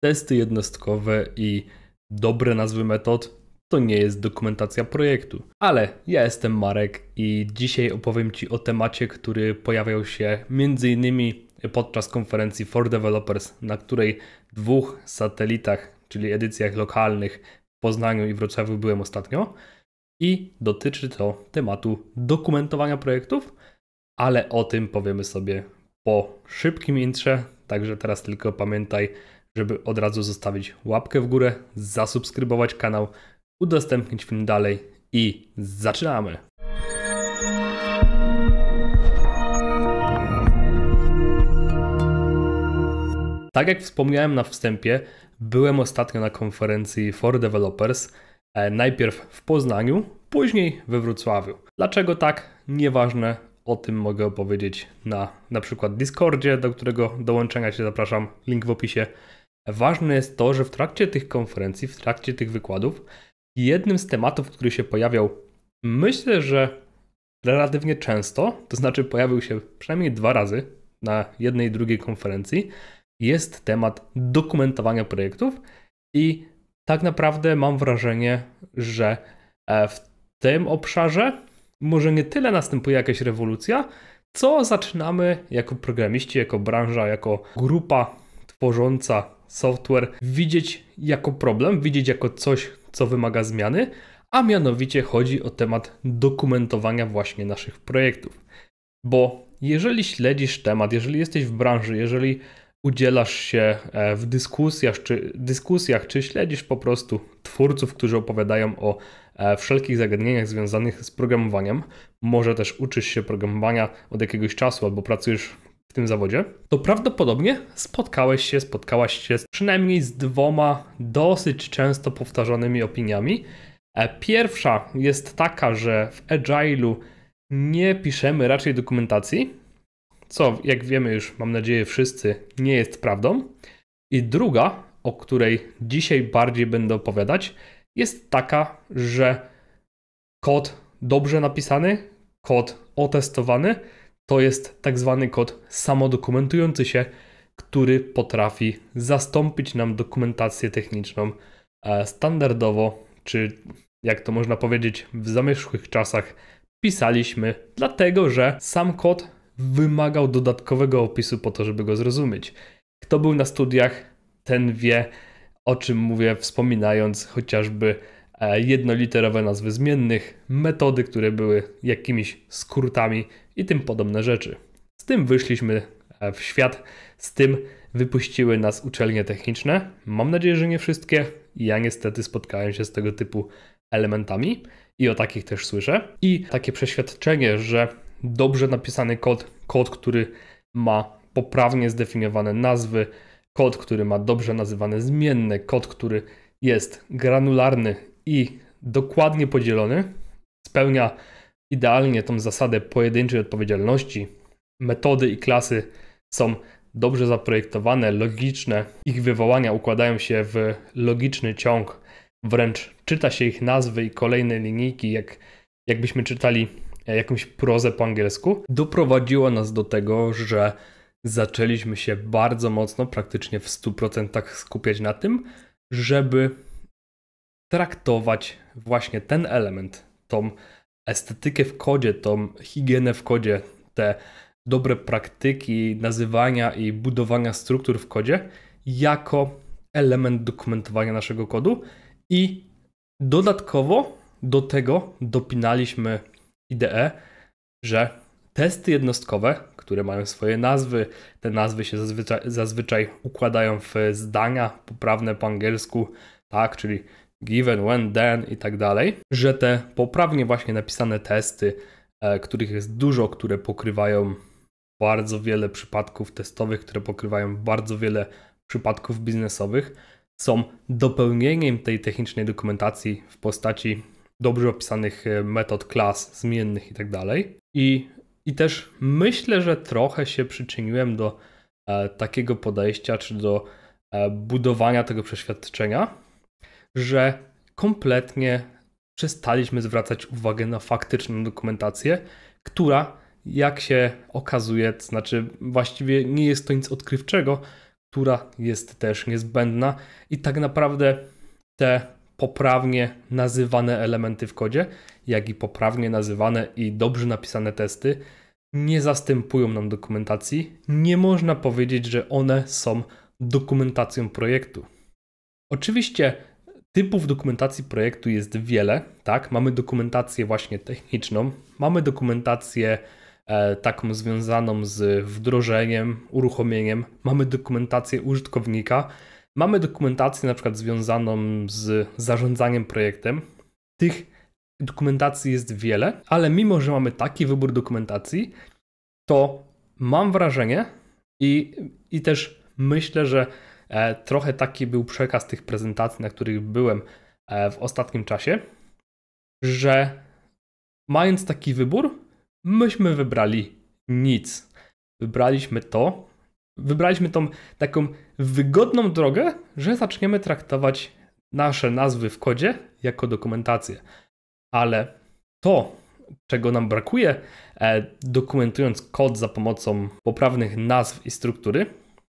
testy jednostkowe i dobre nazwy metod to nie jest dokumentacja projektu. Ale ja jestem Marek i dzisiaj opowiem Ci o temacie, który pojawiał się m.in. podczas konferencji For Developers, na której dwóch satelitach, czyli edycjach lokalnych w Poznaniu i Wrocławiu byłem ostatnio. I dotyczy to tematu dokumentowania projektów, ale o tym powiemy sobie po szybkim intrze. Także teraz tylko pamiętaj, żeby od razu zostawić łapkę w górę, zasubskrybować kanał, udostępnić film dalej i zaczynamy! Tak jak wspomniałem na wstępie, byłem ostatnio na konferencji For Developers, e, najpierw w Poznaniu, później we Wrocławiu. Dlaczego tak? Nieważne, o tym mogę opowiedzieć na na przykład Discordzie, do którego dołączenia się zapraszam, link w opisie, Ważne jest to, że w trakcie tych konferencji, w trakcie tych wykładów, jednym z tematów, który się pojawiał, myślę, że relatywnie często, to znaczy pojawił się przynajmniej dwa razy na jednej i drugiej konferencji, jest temat dokumentowania projektów i tak naprawdę mam wrażenie, że e, w tym obszarze może nie tyle następuje jakaś rewolucja, co zaczynamy jako programiści, jako branża, jako grupa tworząca software widzieć jako problem, widzieć jako coś, co wymaga zmiany, a mianowicie chodzi o temat dokumentowania właśnie naszych projektów. Bo jeżeli śledzisz temat, jeżeli jesteś w branży, jeżeli udzielasz się e, w dyskusjach czy, dyskusjach, czy śledzisz po prostu twórców, którzy opowiadają o e, wszelkich zagadnieniach związanych z programowaniem, może też uczysz się programowania od jakiegoś czasu albo pracujesz w tym zawodzie, to prawdopodobnie spotkałeś się, spotkałaś się przynajmniej z dwoma dosyć często powtarzanymi opiniami. E, pierwsza jest taka, że w Agile'u nie piszemy raczej dokumentacji, co jak wiemy już, mam nadzieję, wszyscy nie jest prawdą. I druga, o której dzisiaj bardziej będę opowiadać, jest taka, że kod dobrze napisany, kod otestowany to jest tak zwany kod samodokumentujący się, który potrafi zastąpić nam dokumentację techniczną e, standardowo, czy jak to można powiedzieć, w zamierzchłych czasach pisaliśmy, dlatego że sam kod wymagał dodatkowego opisu po to, żeby go zrozumieć. Kto był na studiach, ten wie, o czym mówię, wspominając chociażby E, jednoliterowe nazwy zmiennych, metody, które były jakimiś skrótami i tym podobne rzeczy. Z tym wyszliśmy e, w świat, z tym wypuściły nas uczelnie techniczne. Mam nadzieję, że nie wszystkie. Ja niestety spotkałem się z tego typu elementami i o takich też słyszę. I takie przeświadczenie, że dobrze napisany kod, kod, który ma poprawnie zdefiniowane nazwy, kod, który ma dobrze nazywane zmienne, kod, który jest granularny i dokładnie podzielony spełnia idealnie tą zasadę pojedynczej odpowiedzialności. Metody i klasy są dobrze zaprojektowane, logiczne, ich wywołania układają się w logiczny ciąg, wręcz czyta się ich nazwy i kolejne linijki, jak, jakbyśmy czytali e, jakąś prozę po angielsku, doprowadziło nas do tego, że zaczęliśmy się bardzo mocno, praktycznie w 100% skupiać na tym, żeby traktować właśnie ten element, tą estetykę w kodzie, tą higienę w kodzie, te dobre praktyki nazywania i budowania struktur w kodzie jako element dokumentowania naszego kodu i dodatkowo do tego dopinaliśmy IDE, że testy jednostkowe, które mają swoje nazwy, te nazwy się zazwyczaj, zazwyczaj układają w zdania poprawne po angielsku, tak, czyli given, when, then i tak dalej, że te poprawnie właśnie napisane testy, e, których jest dużo, które pokrywają bardzo wiele przypadków testowych, które pokrywają bardzo wiele przypadków biznesowych, są dopełnieniem tej technicznej dokumentacji w postaci dobrze opisanych e, metod klas, zmiennych itd. Tak I, i też myślę, że trochę się przyczyniłem do e, takiego podejścia czy do budowania tego przeświadczenia, że kompletnie przestaliśmy zwracać uwagę na faktyczną dokumentację, która, jak się okazuje, znaczy właściwie nie jest to nic odkrywczego, która jest też niezbędna i tak naprawdę te poprawnie nazywane elementy w kodzie, jak i poprawnie nazywane i dobrze napisane testy nie zastępują nam dokumentacji. Nie można powiedzieć, że one są dokumentacją projektu. Oczywiście Typów dokumentacji projektu jest wiele, tak? Mamy dokumentację właśnie techniczną, mamy dokumentację e, taką związaną z wdrożeniem, uruchomieniem, mamy dokumentację użytkownika, mamy dokumentację na przykład związaną z zarządzaniem projektem. Tych dokumentacji jest wiele, ale mimo że mamy taki wybór dokumentacji, to mam wrażenie i, i też myślę, że E, trochę taki był przekaz tych prezentacji, na których byłem e, w ostatnim czasie, że mając taki wybór, myśmy wybrali nic. Wybraliśmy to, wybraliśmy tą taką wygodną drogę, że zaczniemy traktować nasze nazwy w kodzie jako dokumentację. Ale to, czego nam brakuje, e, dokumentując kod za pomocą poprawnych nazw i struktury,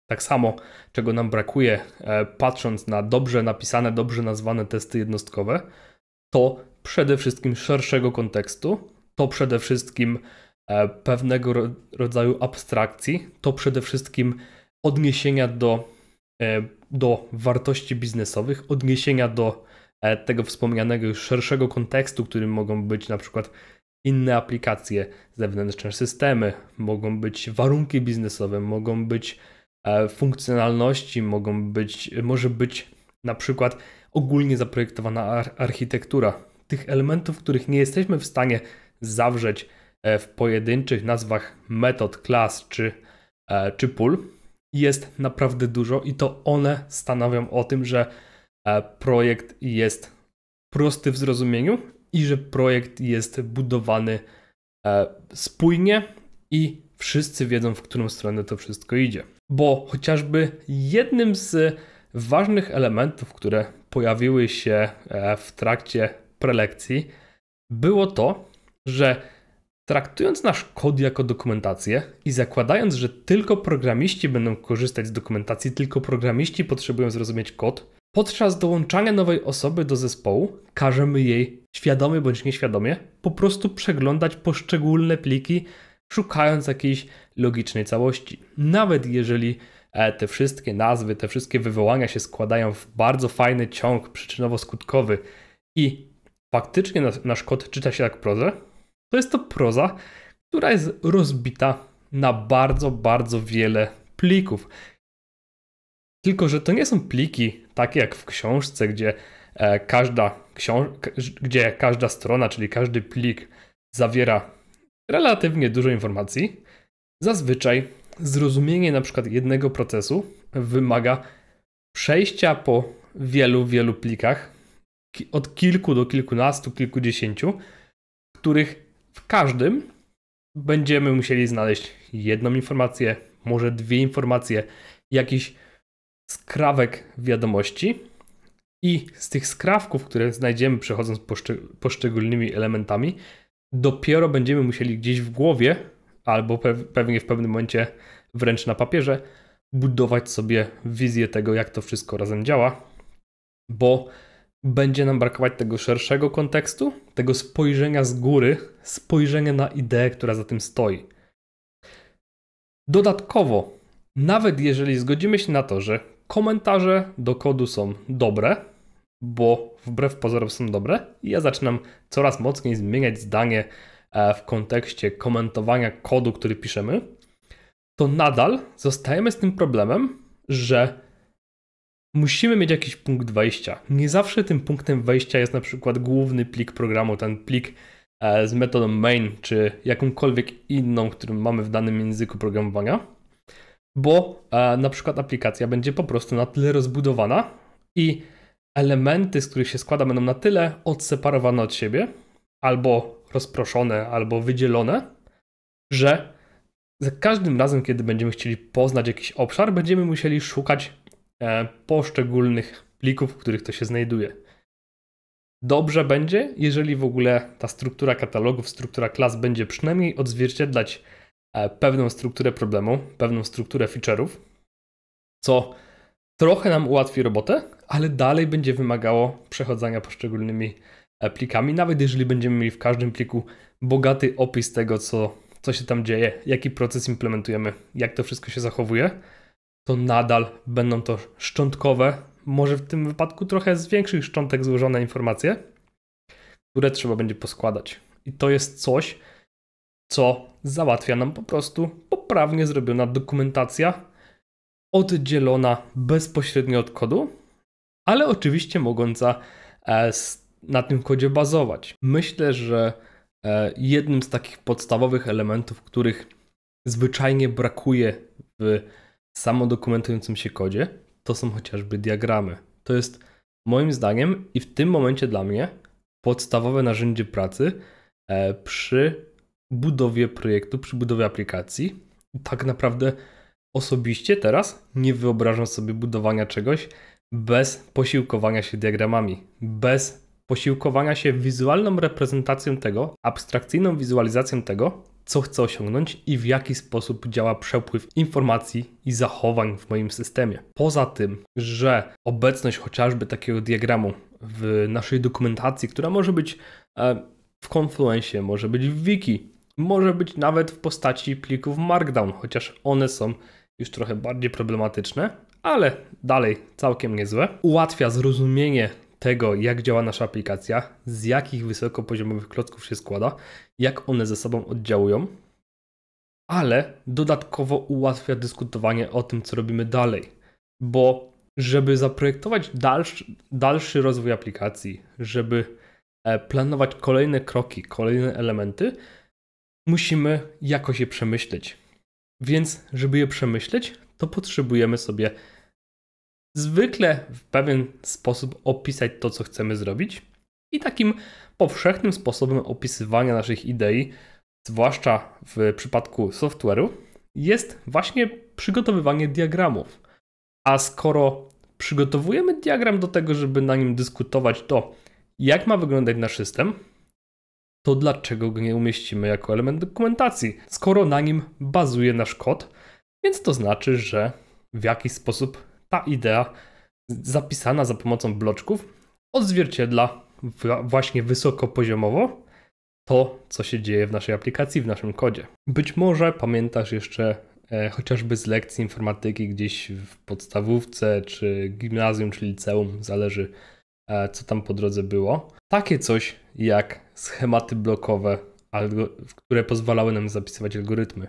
tak samo, czego nam brakuje, e, patrząc na dobrze napisane, dobrze nazwane testy jednostkowe, to przede wszystkim szerszego kontekstu, to przede wszystkim e, pewnego rodzaju abstrakcji, to przede wszystkim odniesienia do, e, do wartości biznesowych, odniesienia do tego wspomnianego już szerszego kontekstu, którym mogą być na przykład inne aplikacje, zewnętrzne systemy, mogą być warunki biznesowe, mogą być E, funkcjonalności mogą być, może być na przykład ogólnie zaprojektowana architektura tych elementów, których nie jesteśmy w stanie zawrzeć e, w pojedynczych nazwach metod, klas czy, e, czy pól, jest naprawdę dużo i to one stanowią o tym, że projekt jest prosty w zrozumieniu i że projekt jest budowany spójnie i wszyscy wiedzą, w którą stronę to wszystko idzie bo chociażby jednym z ważnych elementów, które pojawiły się e, w trakcie prelekcji, było to, że traktując nasz kod jako dokumentację i zakładając, że tylko programiści będą korzystać z dokumentacji, tylko programiści potrzebują zrozumieć kod, podczas dołączania nowej osoby do zespołu każemy jej świadomie bądź nieświadomie po prostu przeglądać poszczególne pliki szukając jakiejś logicznej całości. Nawet jeżeli e, te wszystkie nazwy, te wszystkie wywołania się składają w bardzo fajny ciąg przyczynowo-skutkowy i faktycznie nasz kod czyta się jak prozę, to jest to proza, która jest rozbita na bardzo, bardzo wiele plików. Tylko, że to nie są pliki takie jak w książce, gdzie e, każda, książ- gdzie każda strona, czyli każdy plik zawiera relatywnie dużo informacji. Zazwyczaj zrozumienie na przykład jednego procesu wymaga przejścia po wielu, wielu plikach, od kilku do kilkunastu, kilkudziesięciu, których w każdym będziemy musieli znaleźć jedną informację, może dwie informacje, jakiś skrawek wiadomości. I z tych skrawków, które znajdziemy przechodząc poszczególnymi elementami, dopiero będziemy musieli gdzieś w głowie, albo pewnie w pewnym momencie wręcz na papierze, budować sobie wizję tego, jak to wszystko razem działa, bo będzie nam brakować tego szerszego kontekstu, tego spojrzenia z góry, spojrzenia na ideę, która za tym stoi. Dodatkowo, nawet jeżeli zgodzimy się na to, że komentarze do kodu są dobre, bo wbrew pozorom są dobre. I ja zaczynam coraz mocniej zmieniać zdanie e, w kontekście komentowania kodu, który piszemy, to nadal zostajemy z tym problemem, że musimy mieć jakiś punkt wejścia. Nie zawsze tym punktem wejścia jest na przykład główny plik programu, ten plik e, z metodą main, czy jakąkolwiek inną, którą mamy w danym języku programowania, bo e, na przykład aplikacja będzie po prostu na tyle rozbudowana i elementy, z których się składa, będą na tyle odseparowane od siebie, albo rozproszone, albo wydzielone, że za każdym razem, kiedy będziemy chcieli poznać jakiś obszar, będziemy musieli szukać e, poszczególnych plików, w których to się znajduje. Dobrze będzie, jeżeli w ogóle ta struktura katalogów, struktura klas będzie przynajmniej odzwierciedlać e, pewną strukturę problemu, pewną strukturę feature'ów, co trochę nam ułatwi robotę, ale dalej będzie wymagało przechodzenia poszczególnymi e, plikami, nawet jeżeli będziemy mieli w każdym pliku bogaty opis tego, co, co się tam dzieje, jaki proces implementujemy, jak to wszystko się zachowuje, to nadal będą to szczątkowe, może w tym wypadku trochę z większych szczątek złożone informacje, które trzeba będzie poskładać. I to jest coś, co załatwia nam po prostu poprawnie zrobiona dokumentacja, oddzielona bezpośrednio od kodu, ale oczywiście mogąca e, na tym kodzie bazować. Myślę, że e, jednym z takich podstawowych elementów, których zwyczajnie brakuje w samodokumentującym się kodzie, to są chociażby diagramy. To jest moim zdaniem i w tym momencie dla mnie podstawowe narzędzie pracy e, przy budowie projektu, przy budowie aplikacji. Tak naprawdę osobiście teraz nie wyobrażam sobie budowania czegoś, bez posiłkowania się diagramami, bez posiłkowania się wizualną reprezentacją tego, abstrakcyjną wizualizacją tego, co chcę osiągnąć i w jaki sposób działa przepływ informacji i zachowań w moim systemie. Poza tym, że obecność chociażby takiego diagramu w naszej dokumentacji, która może być e, w Confluence, może być w Wiki, może być nawet w postaci plików Markdown, chociaż one są już trochę bardziej problematyczne, ale dalej całkiem niezłe. Ułatwia zrozumienie tego, jak działa nasza aplikacja, z jakich wysokopoziomowych klocków się składa, jak one ze sobą oddziałują, ale dodatkowo ułatwia dyskutowanie o tym, co robimy dalej, bo żeby zaprojektować dalszy, dalszy rozwój aplikacji, żeby e, planować kolejne kroki, kolejne elementy, musimy jakoś je przemyśleć. Więc, żeby je przemyśleć, to potrzebujemy sobie zwykle w pewien sposób opisać to, co chcemy zrobić. I takim powszechnym sposobem opisywania naszych idei, zwłaszcza w przypadku software'u, jest właśnie przygotowywanie diagramów. A skoro przygotowujemy diagram do tego, żeby na nim dyskutować to, jak ma wyglądać nasz system, to dlaczego go nie umieścimy jako element dokumentacji, skoro na nim bazuje nasz kod, więc to znaczy, że w jakiś sposób ta idea zapisana za pomocą bloczków odzwierciedla właśnie wysokopoziomowo to, co się dzieje w naszej aplikacji, w naszym kodzie. Być może pamiętasz jeszcze e, chociażby z lekcji informatyki gdzieś w podstawówce, czy gimnazjum, czy liceum, zależy e, co tam po drodze było. Takie coś jak schematy blokowe, które pozwalały nam zapisywać algorytmy.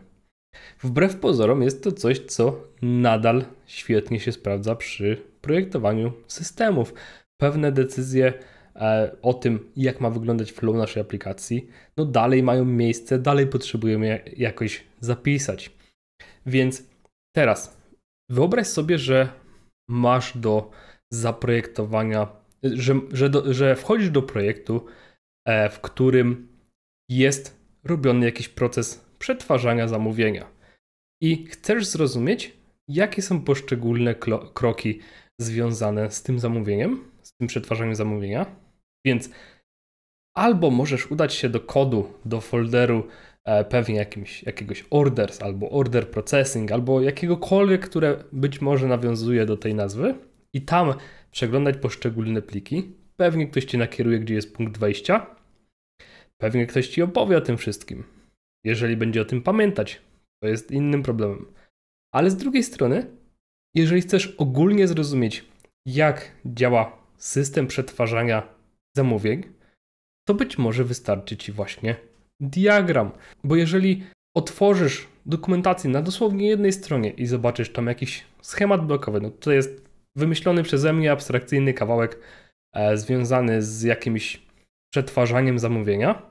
Wbrew pozorom jest to coś, co nadal świetnie się sprawdza przy projektowaniu systemów. Pewne decyzje e, o tym, jak ma wyglądać flow naszej aplikacji, no dalej mają miejsce, dalej potrzebujemy jakoś zapisać. Więc teraz wyobraź sobie, że masz do zaprojektowania, że, że, do, że wchodzisz do projektu, e, w którym jest robiony jakiś proces przetwarzania zamówienia. I chcesz zrozumieć, jakie są poszczególne kroki związane z tym zamówieniem, z tym przetwarzaniem zamówienia. Więc albo możesz udać się do kodu, do folderu e, pewnie jakimś, jakiegoś orders, albo order processing, albo jakiegokolwiek, które być może nawiązuje do tej nazwy i tam przeglądać poszczególne pliki. Pewnie ktoś ci nakieruje, gdzie jest punkt wejścia. Pewnie ktoś ci opowie o tym wszystkim jeżeli będzie o tym pamiętać. To jest innym problemem. Ale z drugiej strony, jeżeli chcesz ogólnie zrozumieć, jak działa system przetwarzania zamówień, to być może wystarczy Ci właśnie diagram. Bo jeżeli otworzysz dokumentację na dosłownie jednej stronie i zobaczysz tam jakiś schemat blokowy, no to jest wymyślony przeze mnie abstrakcyjny kawałek e, związany z jakimś przetwarzaniem zamówienia,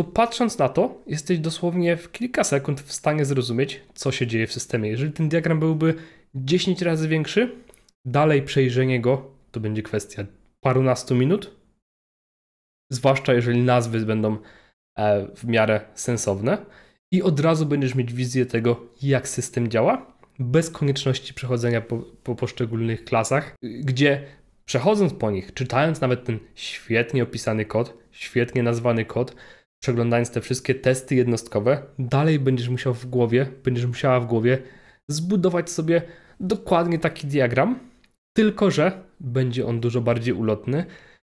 to patrząc na to, jesteś dosłownie w kilka sekund w stanie zrozumieć, co się dzieje w systemie. Jeżeli ten diagram byłby 10 razy większy, dalej przejrzenie go to będzie kwestia parunastu minut, zwłaszcza jeżeli nazwy będą e, w miarę sensowne i od razu będziesz mieć wizję tego, jak system działa, bez konieczności przechodzenia po, po poszczególnych klasach, gdzie przechodząc po nich, czytając nawet ten świetnie opisany kod, świetnie nazwany kod, przeglądając te wszystkie testy jednostkowe, dalej będziesz musiał w głowie, będziesz musiała w głowie zbudować sobie dokładnie taki diagram, tylko że będzie on dużo bardziej ulotny.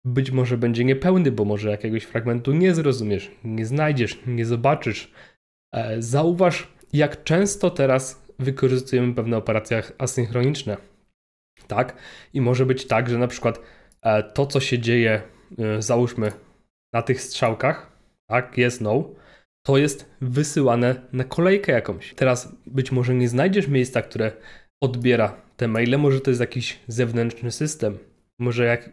Być może będzie niepełny, bo może jakiegoś fragmentu nie zrozumiesz, nie znajdziesz, nie zobaczysz. E, zauważ, jak często teraz wykorzystujemy pewne operacje asynchroniczne. Tak? I może być tak, że na przykład e, to, co się dzieje, e, załóżmy na tych strzałkach, tak, jest, no, to jest wysyłane na kolejkę jakąś. Teraz być może nie znajdziesz miejsca, które odbiera te maile, może to jest jakiś zewnętrzny system, może jak,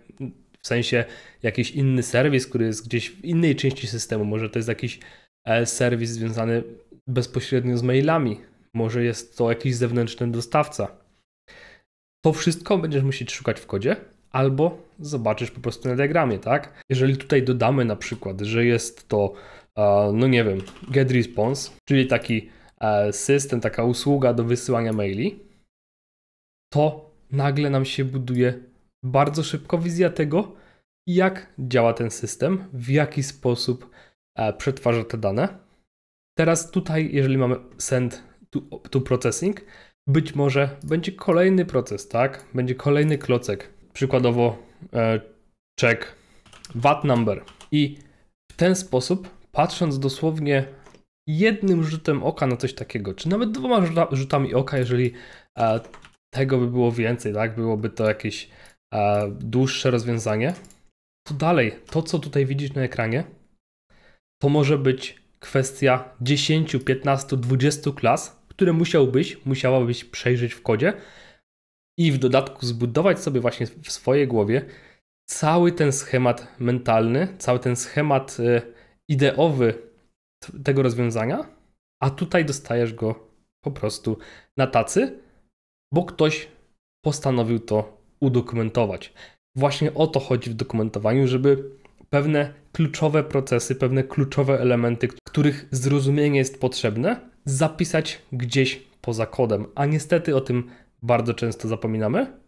w sensie jakiś inny serwis, który jest gdzieś w innej części systemu, może to jest jakiś e, serwis związany bezpośrednio z mailami, może jest to jakiś zewnętrzny dostawca. To wszystko będziesz musieć szukać w kodzie, albo zobaczysz po prostu na diagramie, tak? Jeżeli tutaj dodamy na przykład, że jest to, e, no nie wiem, get response, czyli taki e, system, taka usługa do wysyłania maili, to nagle nam się buduje bardzo szybko wizja tego, jak działa ten system, w jaki sposób e, przetwarza te dane. Teraz tutaj, jeżeli mamy send to, to processing, być może będzie kolejny proces, tak? Będzie kolejny klocek, przykładowo e, check VAT number. I w ten sposób, patrząc dosłownie jednym rzutem oka na coś takiego, czy nawet dwoma rzutami oka, jeżeli e, tego by było więcej, tak? Byłoby to jakieś e, dłuższe rozwiązanie. To dalej, to co tutaj widzisz na ekranie, to może być kwestia 10, 15, 20 klas, które musiałbyś, musiałabyś przejrzeć w kodzie, i w dodatku zbudować sobie właśnie w swojej głowie cały ten schemat mentalny, cały ten schemat e, ideowy tego rozwiązania, a tutaj dostajesz go po prostu na tacy, bo ktoś postanowił to udokumentować. Właśnie o to chodzi w dokumentowaniu, żeby pewne kluczowe procesy, pewne kluczowe elementy, których zrozumienie jest potrzebne, zapisać gdzieś poza kodem. A niestety o tym bardzo często zapominamy.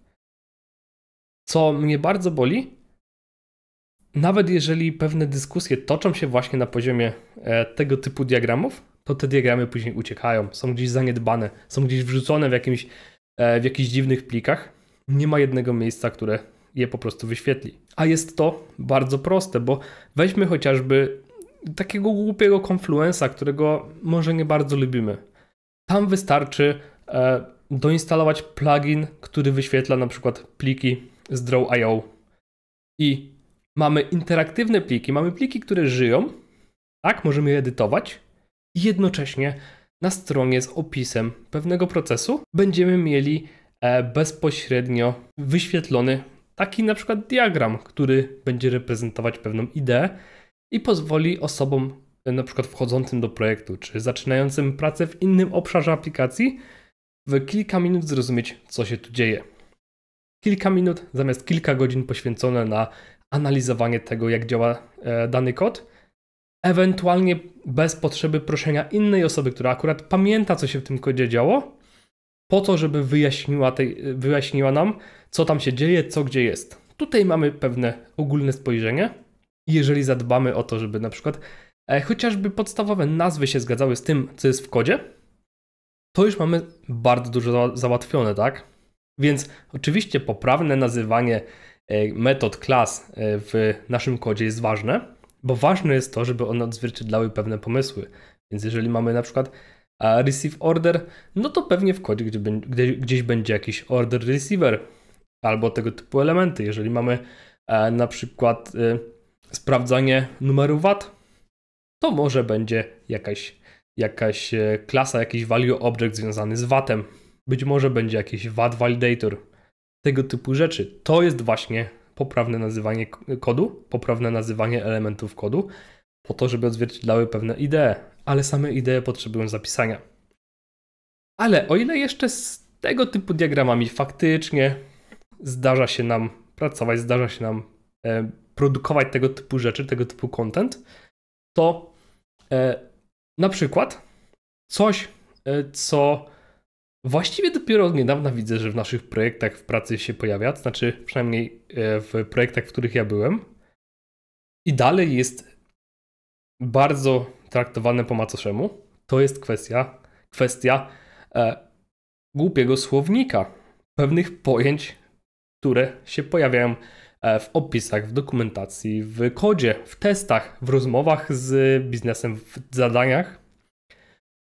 Co mnie bardzo boli, nawet jeżeli pewne dyskusje toczą się właśnie na poziomie e, tego typu diagramów, to te diagramy później uciekają, są gdzieś zaniedbane, są gdzieś wrzucone w, jakimś, e, w jakichś dziwnych plikach. Nie ma jednego miejsca, które je po prostu wyświetli. A jest to bardzo proste, bo weźmy chociażby takiego głupiego konfluensa, którego może nie bardzo lubimy. Tam wystarczy e, doinstalować plugin, który wyświetla na przykład pliki z Draw.io. I mamy interaktywne pliki, mamy pliki, które żyją, tak, możemy je edytować i jednocześnie na stronie z opisem pewnego procesu będziemy mieli e, bezpośrednio wyświetlony taki na przykład diagram, który będzie reprezentować pewną ideę i pozwoli osobom e, na przykład wchodzącym do projektu czy zaczynającym pracę w innym obszarze aplikacji w kilka minut zrozumieć, co się tu dzieje. Kilka minut zamiast kilka godzin poświęcone na analizowanie tego, jak działa e, dany kod, ewentualnie bez potrzeby proszenia innej osoby, która akurat pamięta, co się w tym kodzie działo, po to, żeby wyjaśniła, tej, e, wyjaśniła nam, co tam się dzieje, co gdzie jest. Tutaj mamy pewne ogólne spojrzenie. Jeżeli zadbamy o to, żeby na przykład e, chociażby podstawowe nazwy się zgadzały z tym, co jest w kodzie, to już mamy bardzo dużo załatwione, tak? Więc oczywiście poprawne nazywanie e, metod klas e, w naszym kodzie jest ważne, bo ważne jest to, żeby one odzwierciedlały pewne pomysły. Więc jeżeli mamy na przykład receive order, no to pewnie w kodzie gdzieś będzie jakiś order receiver albo tego typu elementy. Jeżeli mamy e, na przykład sprawdzanie numeru VAT, to może będzie jakaś jakaś e, klasa, jakiś value object związany z VAT-em. Być może będzie jakiś VAT validator. Tego typu rzeczy. To jest właśnie poprawne nazywanie kodu, poprawne nazywanie elementów kodu, po to, żeby odzwierciedlały pewne idee, ale same idee potrzebują zapisania. Ale o ile jeszcze z tego typu diagramami faktycznie zdarza się nam pracować, zdarza się nam e, produkować tego typu rzeczy, tego typu content, to e, na przykład coś, e, co właściwie dopiero od niedawna widzę, że w naszych projektach w pracy się pojawia, to znaczy przynajmniej e, w projektach, w których ja byłem. I dalej jest bardzo traktowane po macoszemu. To jest kwestia, kwestia e, głupiego słownika, pewnych pojęć, które się pojawiają E, w opisach, w dokumentacji, w kodzie, w testach, w rozmowach z biznesem, w zadaniach.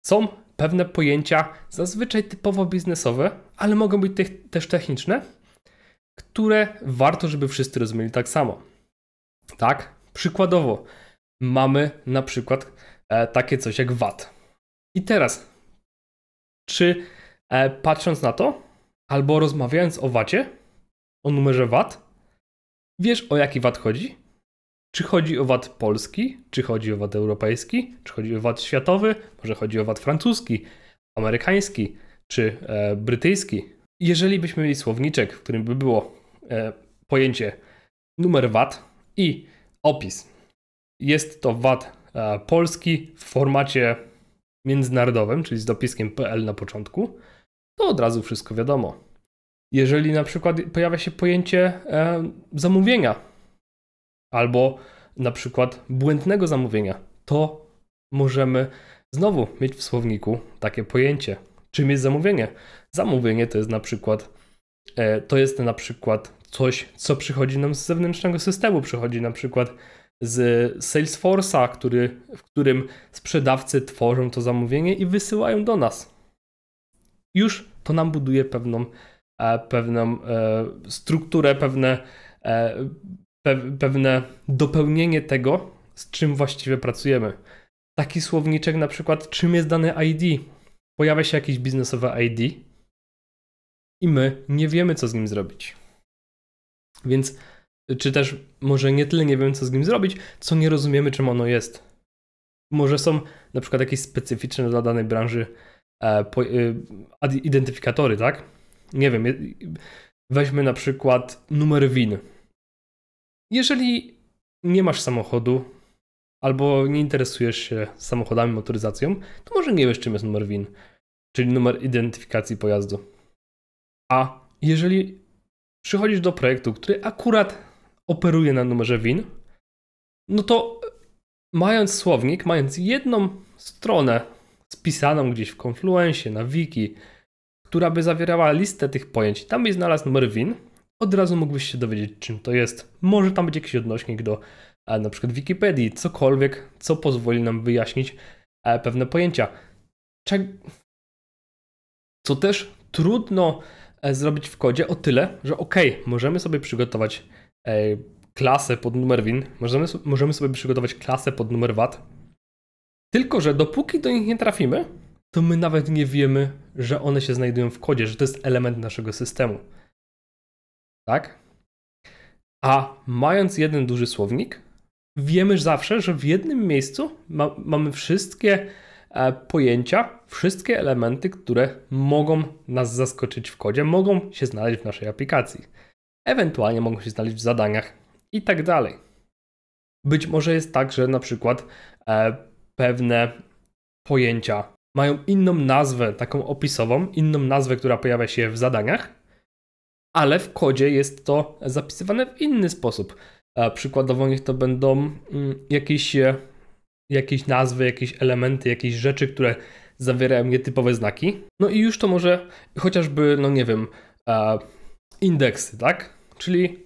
Są pewne pojęcia, zazwyczaj typowo biznesowe, ale mogą być też techniczne, które warto, żeby wszyscy rozumieli tak samo. Tak? Przykładowo, mamy na przykład e, takie coś jak VAT. I teraz, czy e, patrząc na to, albo rozmawiając o VAT-ie, o numerze VAT, Wiesz o jaki VAT chodzi? Czy chodzi o VAT polski, czy chodzi o VAT europejski, czy chodzi o VAT światowy, może chodzi o VAT francuski, amerykański, czy e, brytyjski? Jeżeli byśmy mieli słowniczek, w którym by było e, pojęcie numer VAT i opis, jest to VAT e, polski w formacie międzynarodowym, czyli z dopiskiem PL na początku, to od razu wszystko wiadomo jeżeli na przykład pojawia się pojęcie e, zamówienia albo na przykład błędnego zamówienia, to możemy znowu mieć w słowniku takie pojęcie. Czym jest zamówienie? Zamówienie to jest na przykład e, to jest na przykład coś, co przychodzi nam z zewnętrznego systemu, przychodzi na przykład z Salesforce'a, który, w którym sprzedawcy tworzą to zamówienie i wysyłają do nas. Już to nam buduje pewną E, pewną e, strukturę, pewne, e, pewne dopełnienie tego, z czym właściwie pracujemy. Taki słowniczek na przykład, czym jest dane ID. Pojawia się jakieś biznesowe ID i my nie wiemy, co z nim zrobić. Więc, czy też może nie tyle nie wiemy, co z nim zrobić, co nie rozumiemy, czym ono jest. Może są na przykład jakieś specyficzne dla danej branży e, po, e, identyfikatory, tak? nie wiem, weźmy na przykład numer win. Jeżeli nie masz samochodu albo nie interesujesz się samochodami, motoryzacją, to może nie wiesz, czym jest numer win, czyli numer identyfikacji pojazdu. A jeżeli przychodzisz do projektu, który akurat operuje na numerze win, no to mając słownik, mając jedną stronę spisaną gdzieś w Confluence, na wiki, która by zawierała listę tych pojęć. Tam byś znalazł WIN, od razu mógłbyś się dowiedzieć, czym to jest. Może tam być jakiś odnośnik do a, e, na przykład Wikipedii, cokolwiek, co pozwoli nam wyjaśnić a, e, pewne pojęcia. Co też trudno e, zrobić w kodzie o tyle, że ok, możemy sobie przygotować klasę pod numer win, możemy, możemy sobie przygotować klasę pod numer VAT, tylko że dopóki do nich nie trafimy, to my nawet nie wiemy, że one się znajdują w kodzie, że to jest element naszego systemu. Tak? A mając jeden duży słownik, wiemy zawsze, że w jednym miejscu ma, mamy wszystkie e, pojęcia, wszystkie elementy, które mogą nas zaskoczyć w kodzie, mogą się znaleźć w naszej aplikacji. Ewentualnie mogą się znaleźć w zadaniach i tak dalej. Być może jest tak, że na przykład e, pewne pojęcia mają inną nazwę, taką opisową, inną nazwę, która pojawia się w zadaniach, ale w kodzie jest to zapisywane w inny sposób. Przykładowo niech to będą mm, jakieś, e, jakieś nazwy, jakieś elementy, jakieś rzeczy, które zawierają nietypowe znaki. No i już to może chociażby, no nie wiem, e, indeksy, tak? Czyli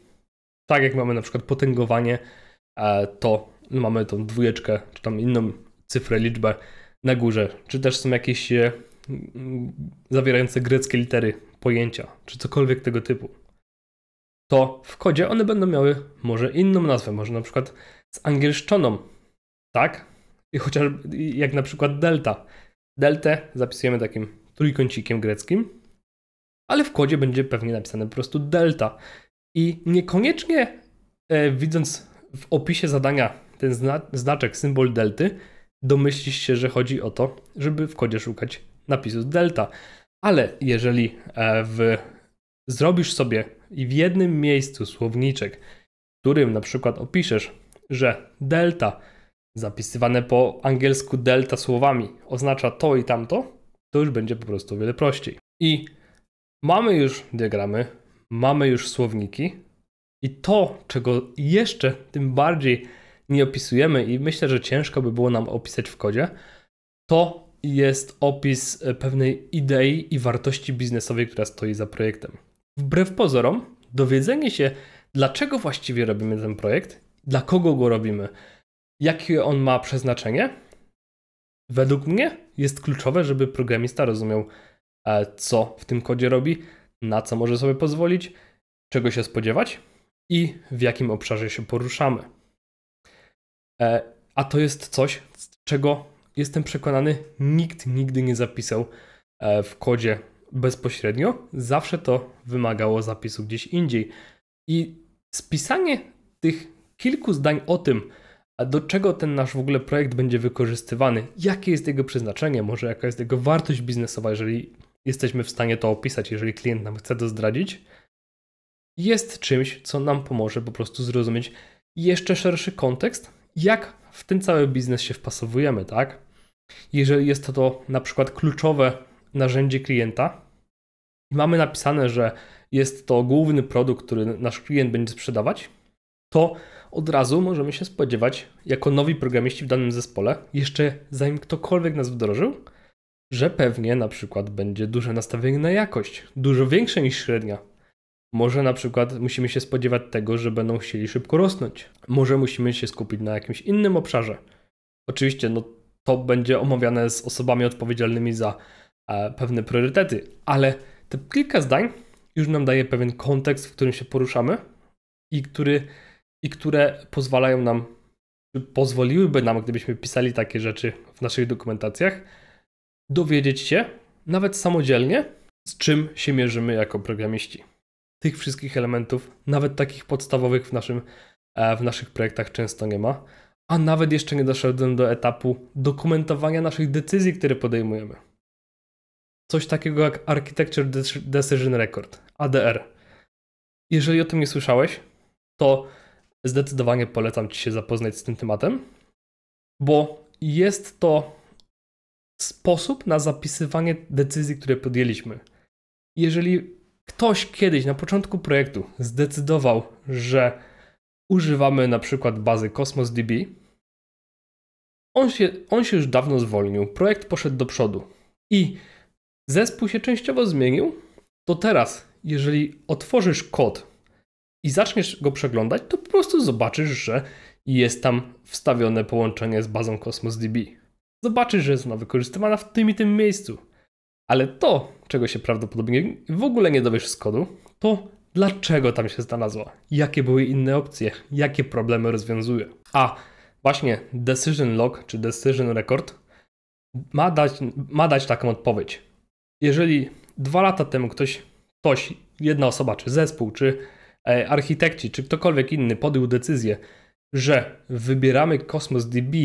tak jak mamy na przykład potęgowanie, e, to mamy tą dwójeczkę, czy tam inną cyfrę, liczbę, na górze, czy też są jakieś e, zawierające greckie litery, pojęcia, czy cokolwiek tego typu, to w kodzie one będą miały może inną nazwę, może na przykład z angielszczoną, tak? I chociaż jak na przykład delta. Deltę zapisujemy takim trójkącikiem greckim, ale w kodzie będzie pewnie napisane po prostu delta. I niekoniecznie e, widząc w opisie zadania ten zna znaczek, symbol delty, domyślisz się, że chodzi o to, żeby w kodzie szukać napisu delta. Ale jeżeli e, w, zrobisz sobie i w jednym miejscu słowniczek, w którym na przykład opiszesz, że delta zapisywane po angielsku delta słowami oznacza to i tamto, to już będzie po prostu o wiele prościej. I mamy już diagramy, mamy już słowniki i to, czego jeszcze tym bardziej nie opisujemy i myślę, że ciężko by było nam opisać w kodzie, to jest opis e, pewnej idei i wartości biznesowej, która stoi za projektem. Wbrew pozorom, dowiedzenie się, dlaczego właściwie robimy ten projekt, dla kogo go robimy, jakie on ma przeznaczenie, według mnie jest kluczowe, żeby programista rozumiał, e, co w tym kodzie robi, na co może sobie pozwolić, czego się spodziewać i w jakim obszarze się poruszamy. E, a to jest coś, z czego jestem przekonany, nikt nigdy nie zapisał e, w kodzie bezpośrednio. Zawsze to wymagało zapisu gdzieś indziej. I spisanie tych kilku zdań o tym, do czego ten nasz w ogóle projekt będzie wykorzystywany, jakie jest jego przeznaczenie, może jaka jest jego wartość biznesowa, jeżeli jesteśmy w stanie to opisać, jeżeli klient nam chce to zdradzić, jest czymś, co nam pomoże po prostu zrozumieć jeszcze szerszy kontekst jak w ten cały biznes się wpasowujemy, tak? Jeżeli jest to, to na przykład kluczowe narzędzie klienta i mamy napisane, że jest to główny produkt, który nasz klient będzie sprzedawać, to od razu możemy się spodziewać, jako nowi programiści w danym zespole, jeszcze zanim ktokolwiek nas wdrożył, że pewnie na przykład będzie duże nastawienie na jakość, dużo większe niż średnia, może na przykład musimy się spodziewać tego, że będą chcieli szybko rosnąć. Może musimy się skupić na jakimś innym obszarze. Oczywiście, no to będzie omawiane z osobami odpowiedzialnymi za e, pewne priorytety, ale te kilka zdań już nam daje pewien kontekst, w którym się poruszamy i, który, i które pozwalają nam, pozwoliłyby nam, gdybyśmy pisali takie rzeczy w naszych dokumentacjach, dowiedzieć się nawet samodzielnie, z czym się mierzymy jako programiści tych wszystkich elementów, nawet takich podstawowych w, naszym, e, w naszych projektach często nie ma, a nawet jeszcze nie doszedłem do etapu dokumentowania naszych decyzji, które podejmujemy. Coś takiego jak Architecture Decision Record, ADR. Jeżeli o tym nie słyszałeś, to zdecydowanie polecam Ci się zapoznać z tym tematem, bo jest to sposób na zapisywanie decyzji, które podjęliśmy. Jeżeli ktoś kiedyś na początku projektu zdecydował, że używamy na przykład bazy Cosmos DB, on się, on się już dawno zwolnił, projekt poszedł do przodu i zespół się częściowo zmienił, to teraz, jeżeli otworzysz kod i zaczniesz go przeglądać, to po prostu zobaczysz, że jest tam wstawione połączenie z bazą Cosmos DB. Zobaczysz, że jest ona wykorzystywana w tym i tym miejscu. Ale to, czego się prawdopodobnie w ogóle nie dowiesz z kodu, to dlaczego tam się znalazła, jakie były inne opcje, jakie problemy rozwiązuje. A właśnie decision log czy decision record ma dać, ma dać taką odpowiedź. Jeżeli dwa lata temu ktoś, ktoś, jedna osoba, czy zespół, czy e, architekci, czy ktokolwiek inny podjął decyzję, że wybieramy Cosmos DB,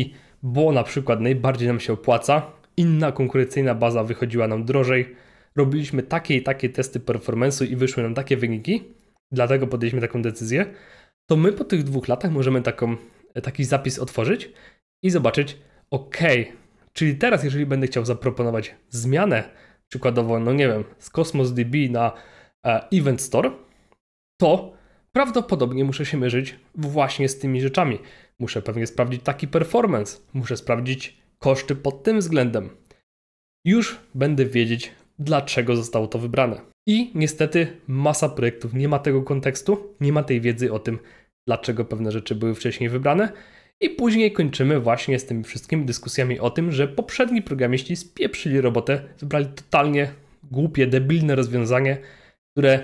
bo na przykład najbardziej nam się opłaca, inna konkurencyjna baza wychodziła nam drożej, robiliśmy takie i takie testy performance'u i wyszły nam takie wyniki, dlatego podjęliśmy taką decyzję, to my po tych dwóch latach możemy taką, taki zapis otworzyć i zobaczyć, ok, czyli teraz jeżeli będę chciał zaproponować zmianę, przykładowo, no nie wiem, z Cosmos DB na e, Event Store, to prawdopodobnie muszę się mierzyć właśnie z tymi rzeczami. Muszę pewnie sprawdzić taki performance, muszę sprawdzić koszty pod tym względem. Już będę wiedzieć, dlaczego zostało to wybrane. I niestety masa projektów nie ma tego kontekstu, nie ma tej wiedzy o tym, dlaczego pewne rzeczy były wcześniej wybrane. I później kończymy właśnie z tymi wszystkimi dyskusjami o tym, że poprzedni programiści spieprzyli robotę, wybrali totalnie głupie, debilne rozwiązanie, które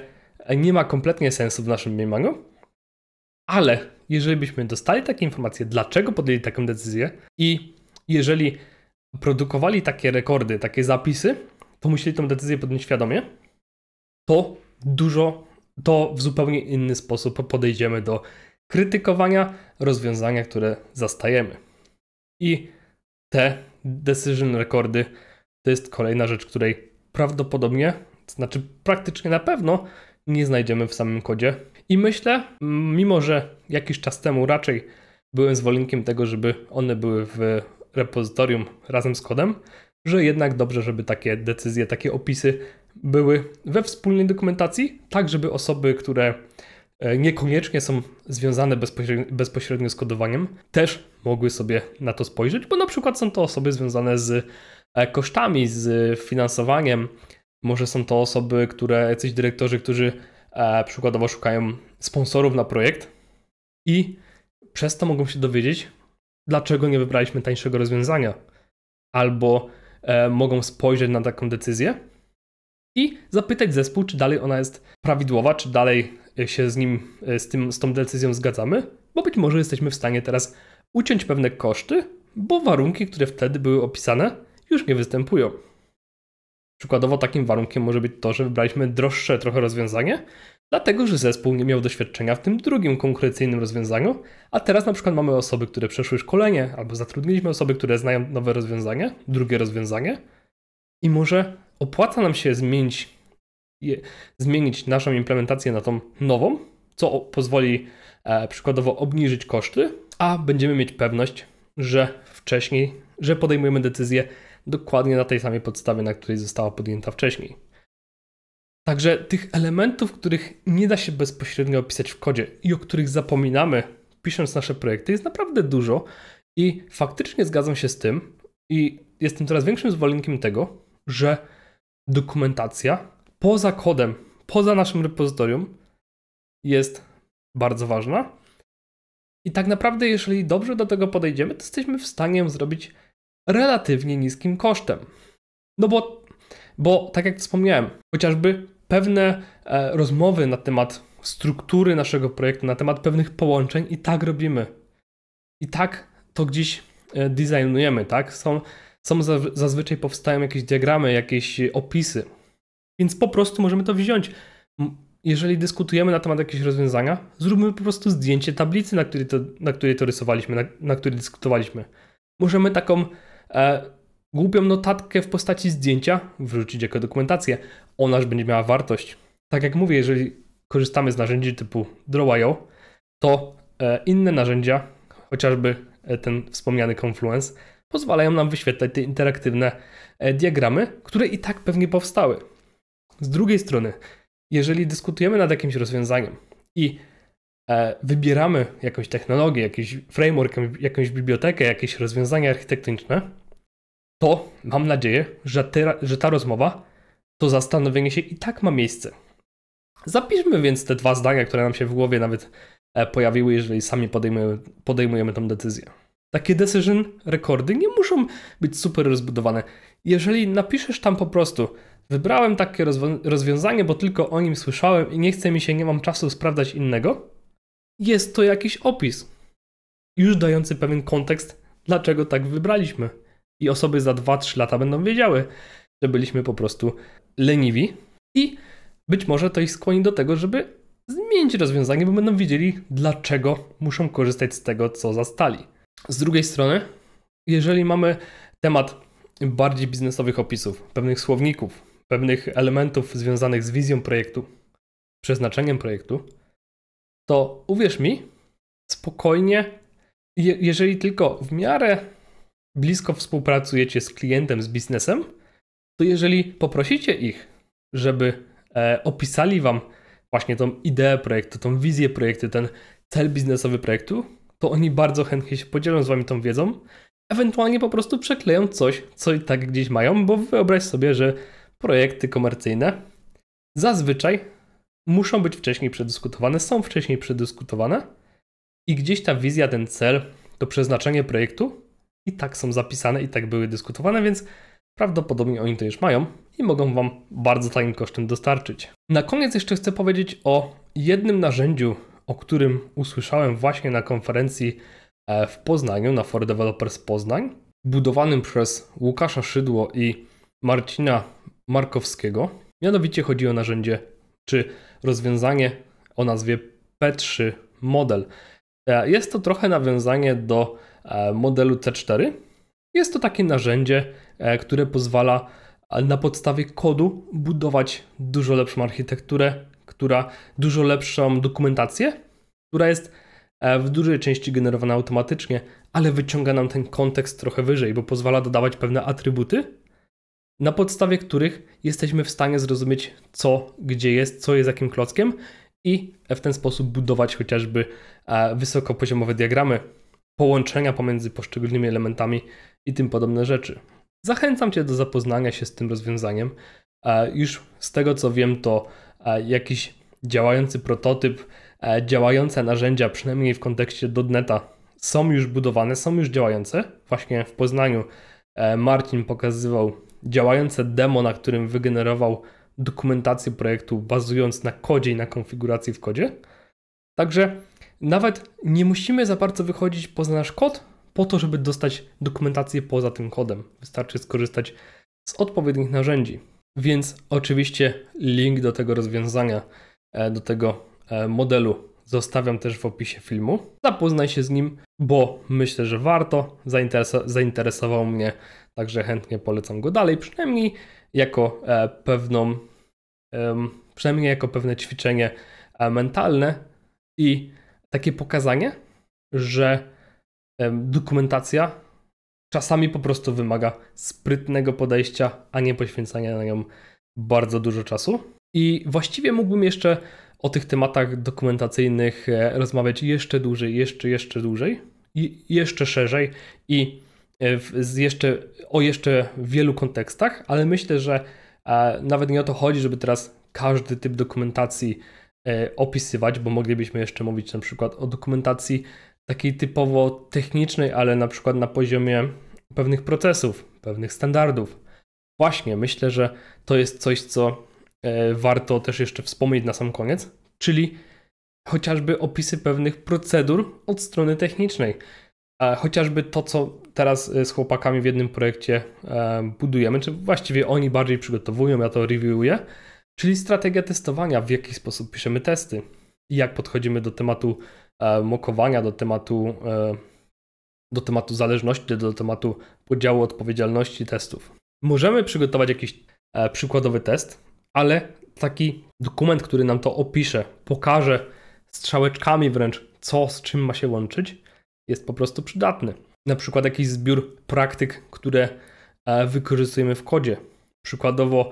nie ma kompletnie sensu w naszym mniemaniu. Ale jeżeli byśmy dostali takie informacje, dlaczego podjęli taką decyzję i jeżeli produkowali takie rekordy, takie zapisy, to musieli tę decyzję podjąć świadomie, to dużo, to w zupełnie inny sposób podejdziemy do krytykowania rozwiązania, które zastajemy. I te decision rekordy to jest kolejna rzecz, której prawdopodobnie, to znaczy praktycznie na pewno nie znajdziemy w samym kodzie. I myślę, mimo że jakiś czas temu raczej byłem zwolennikiem tego, żeby one były w repozytorium razem z kodem, że jednak dobrze, żeby takie decyzje, takie opisy były we wspólnej dokumentacji, tak żeby osoby, które e, niekoniecznie są związane bezpośrednio, bezpośrednio z kodowaniem, też mogły sobie na to spojrzeć, bo na przykład są to osoby związane z e, kosztami, z finansowaniem. Może są to osoby, które, jacyś dyrektorzy, którzy e, przykładowo szukają sponsorów na projekt i przez to mogą się dowiedzieć, dlaczego nie wybraliśmy tańszego rozwiązania? Albo e, mogą spojrzeć na taką decyzję i zapytać zespół, czy dalej ona jest prawidłowa, czy dalej e, się z nim, e, z, tym, z tą decyzją zgadzamy, bo być może jesteśmy w stanie teraz uciąć pewne koszty, bo warunki, które wtedy były opisane, już nie występują. Przykładowo takim warunkiem może być to, że wybraliśmy droższe trochę rozwiązanie, Dlatego, że zespół nie miał doświadczenia w tym drugim konkurencyjnym rozwiązaniu, a teraz na przykład mamy osoby, które przeszły szkolenie, albo zatrudniliśmy osoby, które znają nowe rozwiązanie, drugie rozwiązanie i może opłaca nam się zmienić, je, zmienić naszą implementację na tą nową, co pozwoli e, przykładowo obniżyć koszty, a będziemy mieć pewność, że wcześniej, że podejmujemy decyzję dokładnie na tej samej podstawie, na której została podjęta wcześniej. Także tych elementów, których nie da się bezpośrednio opisać w kodzie i o których zapominamy, pisząc nasze projekty, jest naprawdę dużo i faktycznie zgadzam się z tym i jestem coraz większym zwolennikiem tego, że dokumentacja poza kodem, poza naszym repozytorium jest bardzo ważna. I tak naprawdę, jeżeli dobrze do tego podejdziemy, to jesteśmy w stanie zrobić relatywnie niskim kosztem. No bo, bo tak jak wspomniałem, chociażby pewne e, rozmowy na temat struktury naszego projektu, na temat pewnych połączeń i tak robimy. I tak to gdzieś e, designujemy, tak? Są, są zazwyczaj powstają jakieś diagramy, jakieś opisy. Więc po prostu możemy to wziąć. Jeżeli dyskutujemy na temat jakiegoś rozwiązania, zróbmy po prostu zdjęcie tablicy, na której to, na której to rysowaliśmy, na, na której dyskutowaliśmy. Możemy taką e, głupią notatkę w postaci zdjęcia wrzucić jako dokumentację. Ona już będzie miała wartość. Tak jak mówię, jeżeli korzystamy z narzędzi typu Draw.io, to e, inne narzędzia, chociażby e, ten wspomniany Confluence, pozwalają nam wyświetlać te interaktywne e, diagramy, które i tak pewnie powstały. Z drugiej strony, jeżeli dyskutujemy nad jakimś rozwiązaniem i wybieramy jakąś technologię, jakiś framework, jakąś bibliotekę, jakieś rozwiązania architektoniczne, to mam nadzieję, że, ty, że ta rozmowa, to zastanowienie się i tak ma miejsce. Zapiszmy więc te dwa zdania, które nam się w głowie nawet e, pojawiły, jeżeli sami podejmujemy, podejmujemy tą decyzję. Takie decision rekordy nie muszą być super rozbudowane. Jeżeli napiszesz tam po prostu, wybrałem takie rozwiązanie, bo tylko o nim słyszałem i nie chcę mi się, nie mam czasu sprawdzać innego, jest to jakiś opis, już dający pewien kontekst, dlaczego tak wybraliśmy i osoby za 2-3 lata będą wiedziały, że byliśmy po prostu leniwi i być może to ich skłoni do tego, żeby zmienić rozwiązanie, bo będą wiedzieli, dlaczego muszą korzystać z tego, co zastali. Z drugiej strony, jeżeli mamy temat bardziej biznesowych opisów, pewnych słowników, pewnych elementów związanych z wizją projektu, przeznaczeniem projektu, to uwierz mi, spokojnie, je jeżeli tylko w miarę blisko współpracujecie z klientem, z biznesem, to jeżeli poprosicie ich, żeby e, opisali wam właśnie tą ideę projektu, tą wizję projektu, ten cel biznesowy projektu, to oni bardzo chętnie się podzielą z wami tą wiedzą, ewentualnie po prostu przekleją coś, co i tak gdzieś mają, bo wyobraź sobie, że projekty komercyjne zazwyczaj muszą być wcześniej przedyskutowane, są wcześniej przedyskutowane i gdzieś ta wizja, ten cel, to przeznaczenie projektu i tak są zapisane, i tak były dyskutowane, więc prawdopodobnie oni to już mają i mogą Wam bardzo tanim kosztem dostarczyć. Na koniec jeszcze chcę powiedzieć o jednym narzędziu, o którym usłyszałem właśnie na konferencji e, w Poznaniu, na For Developers Poznań, budowanym przez Łukasza Szydło i Marcina Markowskiego. Mianowicie chodzi o narzędzie czy rozwiązanie o nazwie P3 Model. E, jest to trochę nawiązanie do E, modelu C4. Jest to takie narzędzie, e, które pozwala na podstawie kodu budować dużo lepszą architekturę, która dużo lepszą dokumentację, która jest e, w dużej części generowana automatycznie, ale wyciąga nam ten kontekst trochę wyżej, bo pozwala dodawać pewne atrybuty, na podstawie których jesteśmy w stanie zrozumieć, co gdzie jest, co jest jakim klockiem i w ten sposób budować chociażby wysokopoziomowe diagramy, połączenia pomiędzy poszczególnymi elementami i tym podobne rzeczy. Zachęcam Cię do zapoznania się z tym rozwiązaniem. E, już z tego co wiem, to e, jakiś działający prototyp, e, działające narzędzia, przynajmniej w kontekście .NETA, są już budowane, są już działające. Właśnie w Poznaniu Marcin pokazywał działające demo, na którym wygenerował dokumentację projektu bazując na kodzie i na konfiguracji w kodzie. Także nawet nie musimy za bardzo wychodzić poza nasz kod, po to, żeby dostać dokumentację poza tym kodem. Wystarczy skorzystać z odpowiednich narzędzi. Więc oczywiście link do tego rozwiązania, e, do tego e, modelu zostawiam też w opisie filmu. Zapoznaj się z nim, bo myślę, że warto. zainteresował mnie, także chętnie polecam go dalej, przynajmniej jako e, pewną, przynajmniej jako pewne ćwiczenie mentalne i takie pokazanie, że dokumentacja czasami po prostu wymaga sprytnego podejścia, a nie poświęcania na nią bardzo dużo czasu. I właściwie mógłbym jeszcze o tych tematach dokumentacyjnych e, rozmawiać jeszcze dłużej, jeszcze, jeszcze dłużej i jeszcze szerzej i e, w, jeszcze, o jeszcze wielu kontekstach, ale myślę, że nawet nie o to chodzi, żeby teraz każdy typ dokumentacji E, opisywać, bo moglibyśmy jeszcze mówić na przykład o dokumentacji takiej typowo technicznej, ale na przykład na poziomie pewnych procesów, pewnych standardów. Właśnie, myślę, że to jest coś, co e, warto też jeszcze wspomnieć na sam koniec, czyli chociażby opisy pewnych procedur od strony technicznej. Chociażby to, co teraz e, z chłopakami w jednym projekcie budujemy, czy właściwie oni bardziej przygotowują, ja to reviewuję czyli strategia testowania, w jaki sposób piszemy testy i jak podchodzimy do tematu e, mokowania, do tematu, e, do tematu zależności, do tematu podziału odpowiedzialności testów. Możemy przygotować jakiś e, przykładowy test, ale taki dokument, który nam to opisze, pokaże strzałeczkami wręcz, co z czym ma się łączyć, jest po prostu przydatny. Na przykład jakiś zbiór praktyk, które wykorzystujemy w kodzie. Przykładowo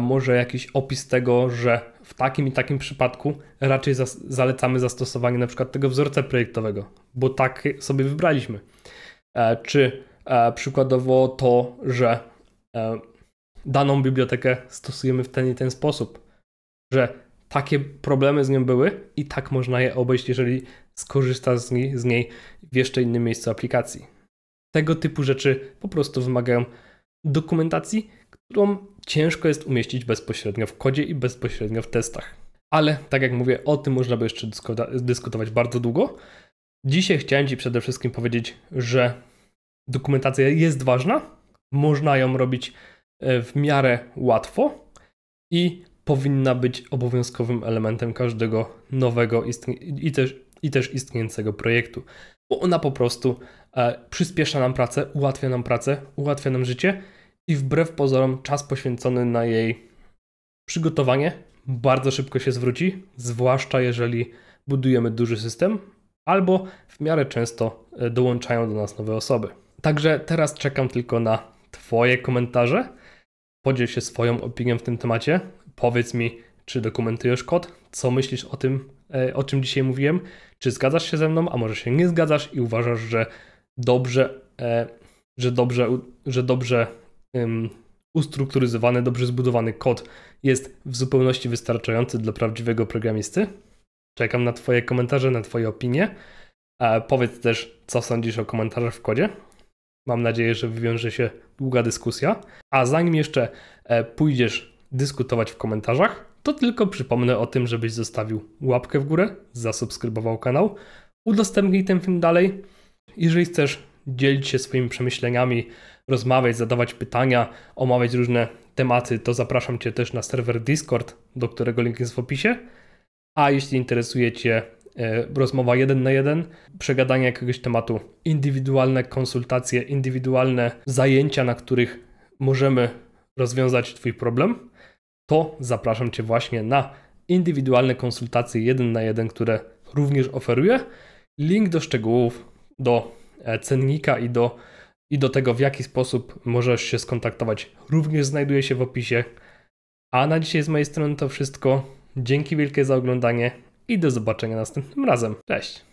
może jakiś opis tego, że w takim i takim przypadku raczej zas zalecamy zastosowanie na przykład tego wzorca projektowego, bo tak sobie wybraliśmy. E, czy e, przykładowo to, że e, daną bibliotekę stosujemy w ten i ten sposób, że takie problemy z nią były i tak można je obejść, jeżeli skorzysta z niej, z niej w jeszcze innym miejscu aplikacji. Tego typu rzeczy po prostu wymagają dokumentacji którą ciężko jest umieścić bezpośrednio w kodzie i bezpośrednio w testach. Ale tak jak mówię, o tym można by jeszcze dyskutować bardzo długo. Dzisiaj chciałem Ci przede wszystkim powiedzieć, że dokumentacja jest ważna, można ją robić e, w miarę łatwo i powinna być obowiązkowym elementem każdego nowego i też, i też istniejącego projektu, bo ona po prostu e, przyspiesza nam pracę, ułatwia nam pracę, ułatwia nam życie i wbrew pozorom czas poświęcony na jej przygotowanie bardzo szybko się zwróci, zwłaszcza jeżeli budujemy duży system albo w miarę często e, dołączają do nas nowe osoby. Także teraz czekam tylko na Twoje komentarze. Podziel się swoją opinią w tym temacie. Powiedz mi, czy dokumentujesz kod, co myślisz o tym, e, o czym dzisiaj mówiłem, czy zgadzasz się ze mną, a może się nie zgadzasz i uważasz, że dobrze, e, że dobrze, że dobrze ustrukturyzowany, dobrze zbudowany kod jest w zupełności wystarczający dla prawdziwego programisty? Czekam na Twoje komentarze, na Twoje opinie. A powiedz też, co sądzisz o komentarzach w kodzie. Mam nadzieję, że wywiąże się długa dyskusja. A zanim jeszcze e, pójdziesz dyskutować w komentarzach, to tylko przypomnę o tym, żebyś zostawił łapkę w górę, zasubskrybował kanał, udostępnij ten film dalej. Jeżeli chcesz dzielić się swoimi przemyśleniami, rozmawiać, zadawać pytania, omawiać różne tematy, to zapraszam Cię też na serwer Discord, do którego link jest w opisie. A jeśli interesuje Cię e, rozmowa jeden na jeden, przegadanie jakiegoś tematu, indywidualne konsultacje, indywidualne zajęcia, na których możemy rozwiązać Twój problem, to zapraszam Cię właśnie na indywidualne konsultacje jeden na jeden, które również oferuję. Link do szczegółów, do e, cennika i do i do tego, w jaki sposób możesz się skontaktować, również znajduje się w opisie. A na dzisiaj z mojej strony to wszystko. Dzięki wielkie za oglądanie i do zobaczenia następnym razem. Cześć!